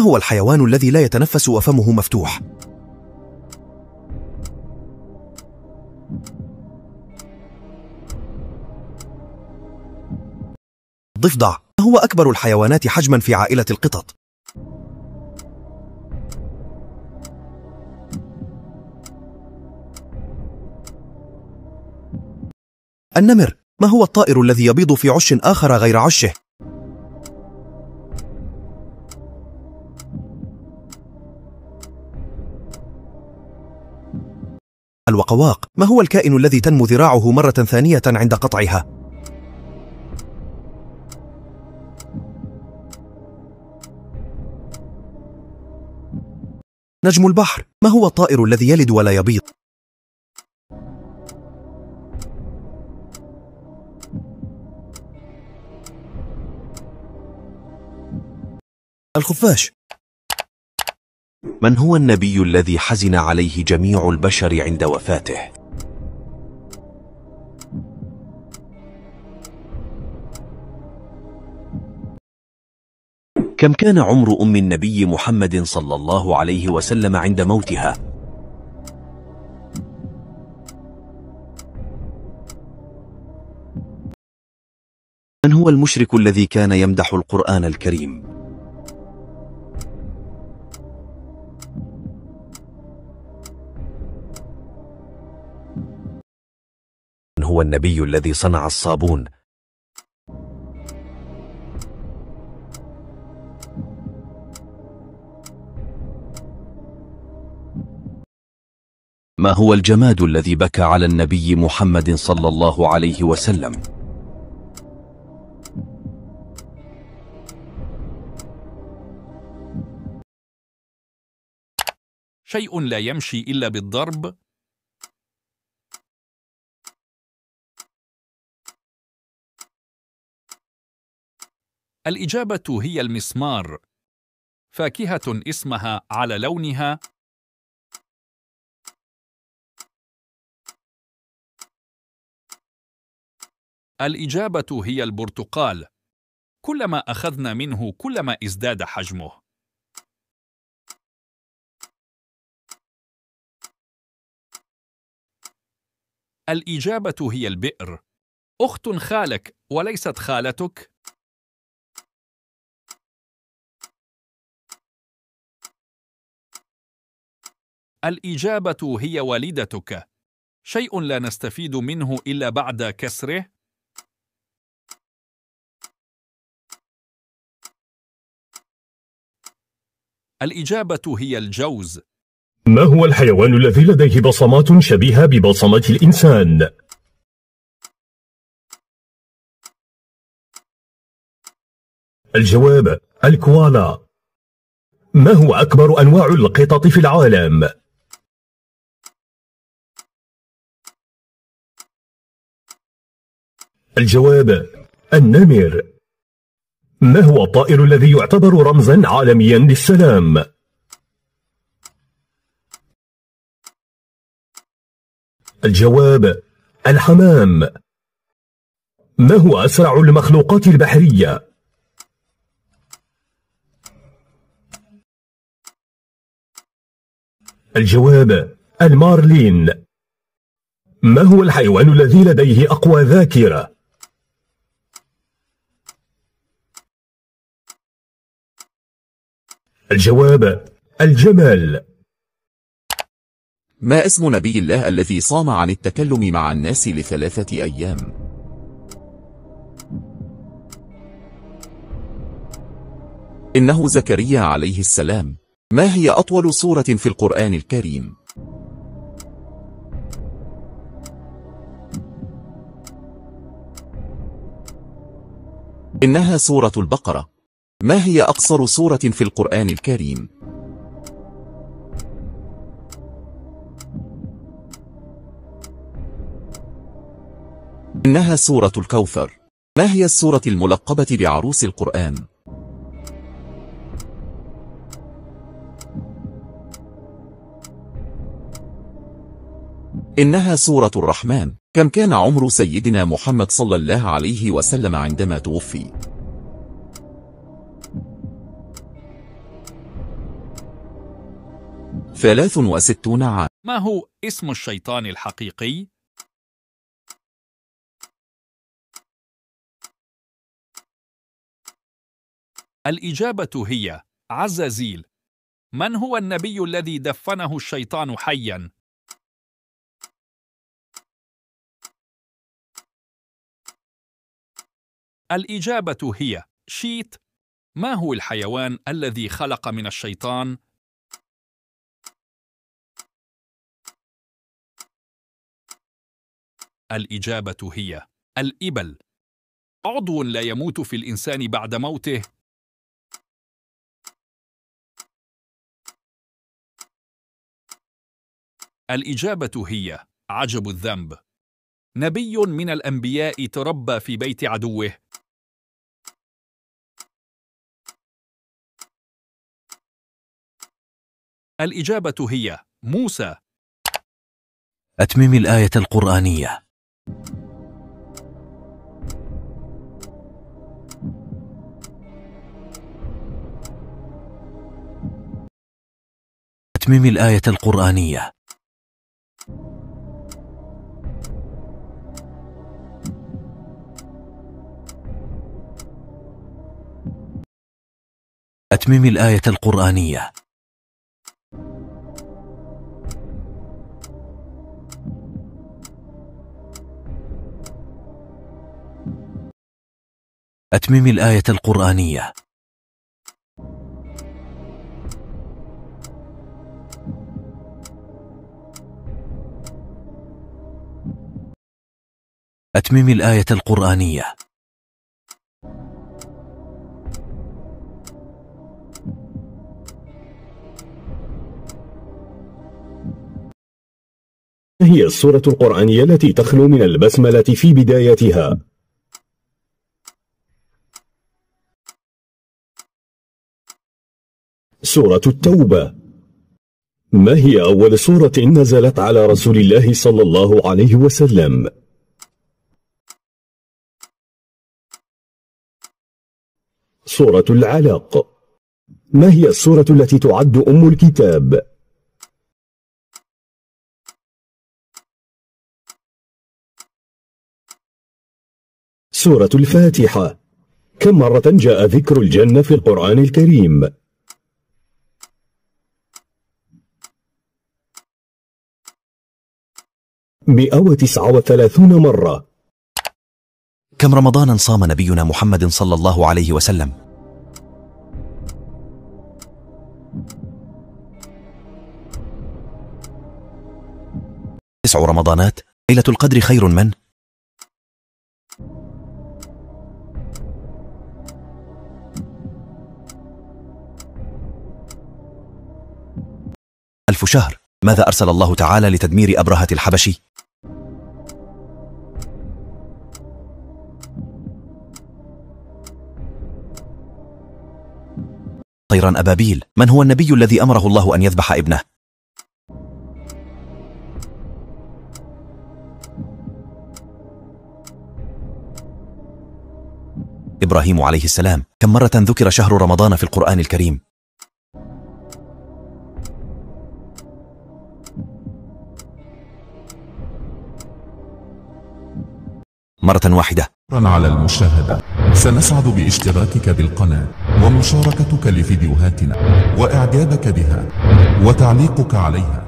ما هو الحيوان الذي لا يتنفس وفمه مفتوح؟ الضفدع هو أكبر الحيوانات حجما في عائلة القطط النمر ما هو الطائر الذي يبيض في عش آخر غير عشه؟ الوقواق ما هو الكائن الذي تنمو ذراعه مرة ثانية عند قطعها؟ نجم البحر ما هو الطائر الذي يلد ولا يبيض؟ الخفاش من هو النبي الذي حزن عليه جميع البشر عند وفاته كم كان عمر أم النبي محمد صلى الله عليه وسلم عند موتها من هو المشرك الذي كان يمدح القرآن الكريم هو النبي الذي صنع الصابون ما هو الجماد الذي بكى على النبي محمد صلى الله عليه وسلم شيء لا يمشي إلا بالضرب الإجابة هي المسمار فاكهة اسمها على لونها الإجابة هي البرتقال كلما أخذنا منه كلما ازداد حجمه الإجابة هي البئر أخت خالك وليست خالتك الاجابه هي والدتك شيء لا نستفيد منه الا بعد كسره الاجابه هي الجوز ما هو الحيوان الذي لديه بصمات شبيهه ببصمه الانسان الجواب الكوالا ما هو اكبر انواع القطط في العالم الجواب النمر ما هو الطائر الذي يعتبر رمزا عالميا للسلام؟ الجواب الحمام ما هو أسرع المخلوقات البحرية؟ الجواب المارلين ما هو الحيوان الذي لديه أقوى ذاكرة؟ الجواب الجمال ما اسم نبي الله الذي صام عن التكلم مع الناس لثلاثة أيام؟ إنه زكريا عليه السلام ما هي أطول سورة في القرآن الكريم؟ إنها سورة البقرة ما هي أقصر سورة في القرآن الكريم؟ إنها سورة الكوثر ما هي السورة الملقبة بعروس القرآن؟ إنها سورة الرحمن كم كان عمر سيدنا محمد صلى الله عليه وسلم عندما توفي؟ 63 عام ما هو اسم الشيطان الحقيقي؟ الإجابة هي عزازيل من هو النبي الذي دفنه الشيطان حياً؟ الإجابة هي شيت ما هو الحيوان الذي خلق من الشيطان الإجابة هي الإبل عضو لا يموت في الإنسان بعد موته الإجابة هي عجب الذنب نبي من الأنبياء تربى في بيت عدوه الإجابة هي موسى أتمم الآية القرآنية تتميم الآية القرآنية أتمم الآية القرآنية أتمم الآية القرآنية أتمم الآية القرآنية هي السورة القرآنية التي تخلو من البسملة في بدايتها سورة التوبة ما هي أول سورة نزلت على رسول الله صلى الله عليه وسلم؟ سورة العلق ما هي السورة التي تعد أم الكتاب؟ سورة الفاتحة كم مرة جاء ذكر الجنة في القرآن الكريم؟ 139 مرة كم رمضان صام نبينا محمد صلى الله عليه وسلم تسع رمضانات ليلة القدر خير من ألف شهر ماذا أرسل الله تعالى لتدمير أبرهة الحبشي؟ طيرا أبابيل من هو النبي الذي أمره الله أن يذبح ابنه؟ إبراهيم عليه السلام كم مرة ذكر شهر رمضان في القرآن الكريم؟ مرة واحدة شكرا على المشاهدة سنسعد باشتراكك بالقناة ومشاركتك لفيديوهاتنا وإعجابك بها وتعليقك عليها